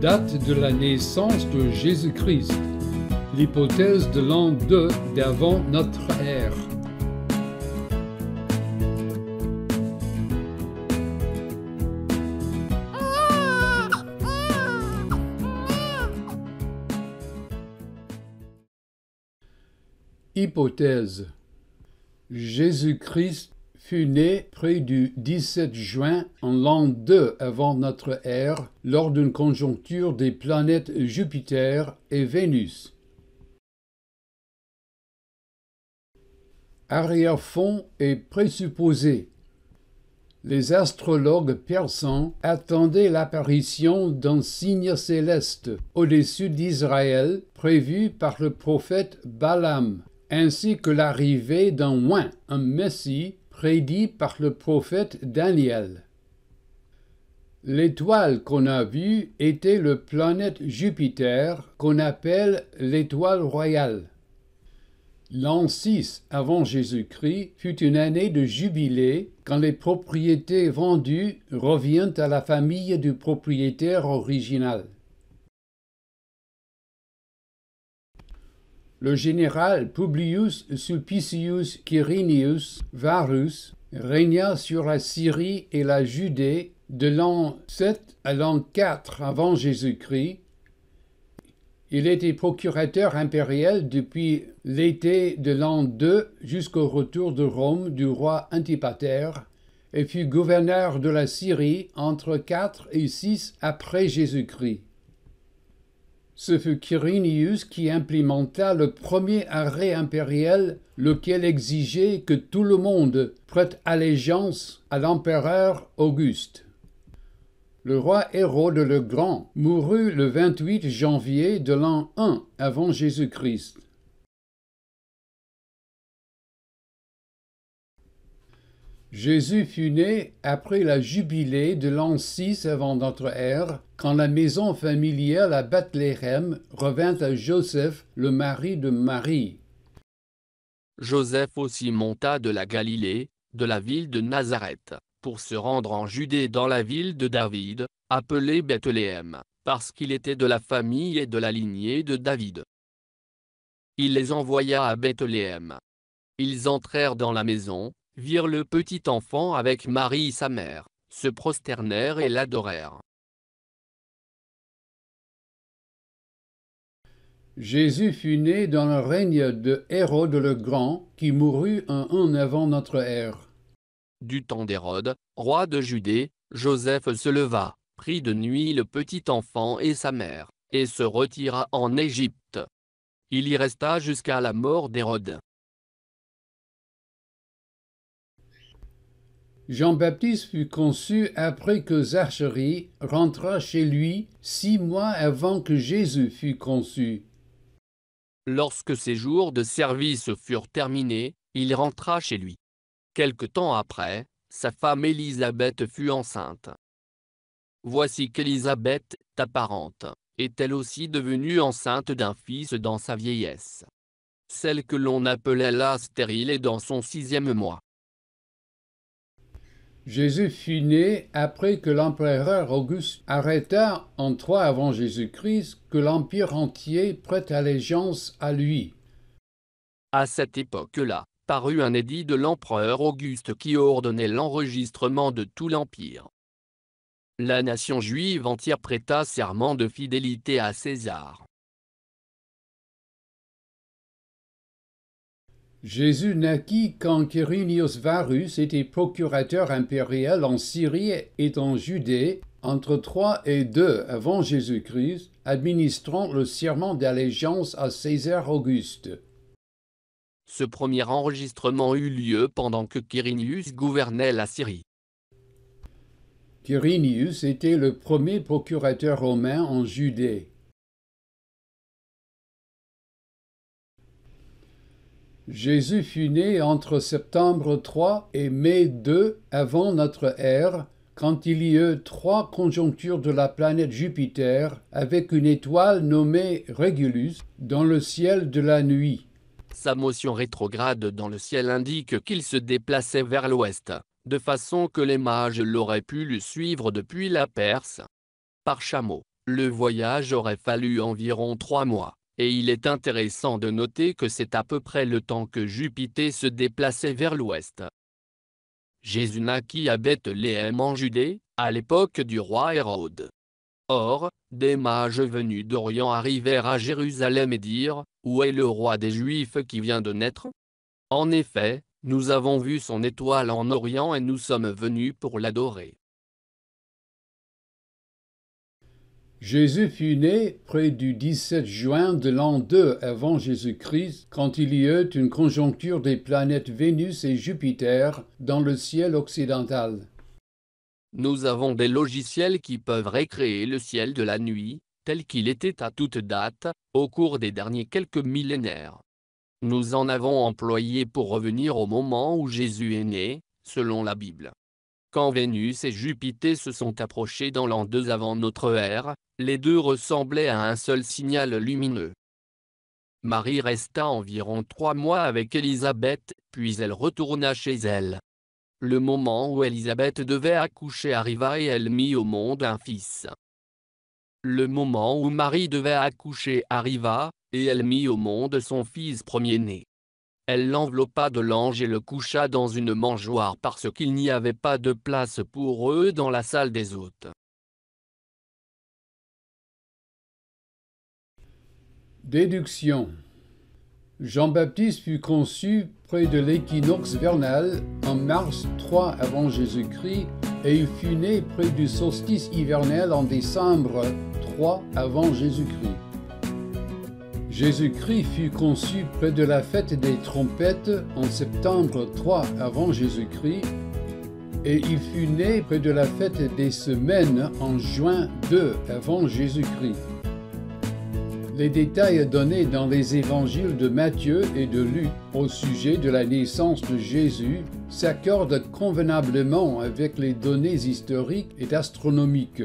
date de la naissance de Jésus-Christ, l'hypothèse de l'an 2 d'avant notre ère. Hypothèse Jésus-Christ fut né près du 17 juin en l'an 2 avant notre ère lors d'une conjoncture des planètes Jupiter et Vénus. Arrière-fond et présupposé. Les astrologues persans attendaient l'apparition d'un signe céleste au-dessus d'Israël prévu par le prophète Balaam, ainsi que l'arrivée d'un oin, un messie, prédit par le prophète Daniel. L'étoile qu'on a vue était le planète Jupiter qu'on appelle l'étoile royale. L'an 6 avant Jésus-Christ fut une année de jubilé quand les propriétés vendues reviennent à la famille du propriétaire original. le général Publius Sulpicius Quirinius Varus régna sur la Syrie et la Judée de l'an 7 à l'an 4 avant Jésus-Christ. Il était procurateur impérial depuis l'été de l'an 2 jusqu'au retour de Rome du roi Antipater et fut gouverneur de la Syrie entre 4 et 6 après Jésus-Christ. Ce fut Quirinius qui implémenta le premier arrêt impérial, lequel exigeait que tout le monde prête allégeance à l'empereur Auguste. Le roi Hérode le Grand mourut le 28 janvier de l'an 1 avant Jésus-Christ. Jésus fut né après la jubilée de l'an 6 avant notre ère, quand la maison familiale à Bethléem revint à Joseph, le mari de Marie. Joseph aussi monta de la Galilée, de la ville de Nazareth, pour se rendre en Judée dans la ville de David, appelée Bethléem, parce qu'il était de la famille et de la lignée de David. Il les envoya à Bethléem. Ils entrèrent dans la maison, virent le petit enfant avec Marie sa mère, se prosternèrent et l'adorèrent. Jésus fut né dans le règne de Hérode le Grand, qui mourut un an avant notre ère. Du temps d'Hérode, roi de Judée, Joseph se leva, prit de nuit le petit enfant et sa mère, et se retira en Égypte. Il y resta jusqu'à la mort d'Hérode. Jean-Baptiste fut conçu après que Zacharie rentra chez lui six mois avant que Jésus fût conçu. Lorsque ses jours de service furent terminés, il rentra chez lui. Quelque temps après, sa femme Élisabeth fut enceinte. Voici qu'Élisabeth, ta parente, est elle aussi devenue enceinte d'un fils dans sa vieillesse. Celle que l'on appelait la stérile est dans son sixième mois. Jésus fut né après que l'empereur Auguste arrêta en 3 avant Jésus-Christ que l'empire entier prête allégeance à lui. À cette époque-là, parut un édit de l'empereur Auguste qui ordonnait l'enregistrement de tout l'empire. La nation juive entière prêta serment de fidélité à César. Jésus naquit quand Quirinius Varus était procurateur impérial en Syrie et en Judée entre 3 et 2 avant Jésus-Christ, administrant le serment d'allégeance à César Auguste. Ce premier enregistrement eut lieu pendant que Quirinius gouvernait la Syrie. Quirinius était le premier procurateur romain en Judée. Jésus fut né entre septembre 3 et mai 2 avant notre ère, quand il y eut trois conjonctures de la planète Jupiter avec une étoile nommée Régulus dans le ciel de la nuit. Sa motion rétrograde dans le ciel indique qu'il se déplaçait vers l'ouest, de façon que les mages l'auraient pu le suivre depuis la Perse. Par chameau, le voyage aurait fallu environ trois mois et il est intéressant de noter que c'est à peu près le temps que Jupiter se déplaçait vers l'ouest. Jésus naquit à Bethléem en Judée, à l'époque du roi Hérode. Or, des mages venus d'Orient arrivèrent à Jérusalem et dirent, Où est le roi des Juifs qui vient de naître En effet, nous avons vu son étoile en Orient et nous sommes venus pour l'adorer. Jésus fut né près du 17 juin de l'an 2 avant Jésus-Christ, quand il y eut une conjoncture des planètes Vénus et Jupiter dans le ciel occidental. Nous avons des logiciels qui peuvent récréer le ciel de la nuit, tel qu'il était à toute date, au cours des derniers quelques millénaires. Nous en avons employé pour revenir au moment où Jésus est né, selon la Bible. Quand Vénus et Jupiter se sont approchés dans l'an 2 avant notre ère, les deux ressemblaient à un seul signal lumineux. Marie resta environ trois mois avec Élisabeth, puis elle retourna chez elle. Le moment où Élisabeth devait accoucher arriva et elle mit au monde un fils. Le moment où Marie devait accoucher arriva, et elle mit au monde son fils premier-né elle l'enveloppa de l'ange et le coucha dans une mangeoire parce qu'il n'y avait pas de place pour eux dans la salle des hôtes. Déduction Jean-Baptiste fut conçu près de l'équinoxe vernal en mars 3 avant Jésus-Christ et il fut né près du solstice hivernal en décembre 3 avant Jésus-Christ. Jésus-Christ fut conçu près de la fête des trompettes en septembre 3 avant Jésus-Christ, et il fut né près de la fête des semaines en juin 2 avant Jésus-Christ. Les détails donnés dans les évangiles de Matthieu et de Luc au sujet de la naissance de Jésus s'accordent convenablement avec les données historiques et astronomiques.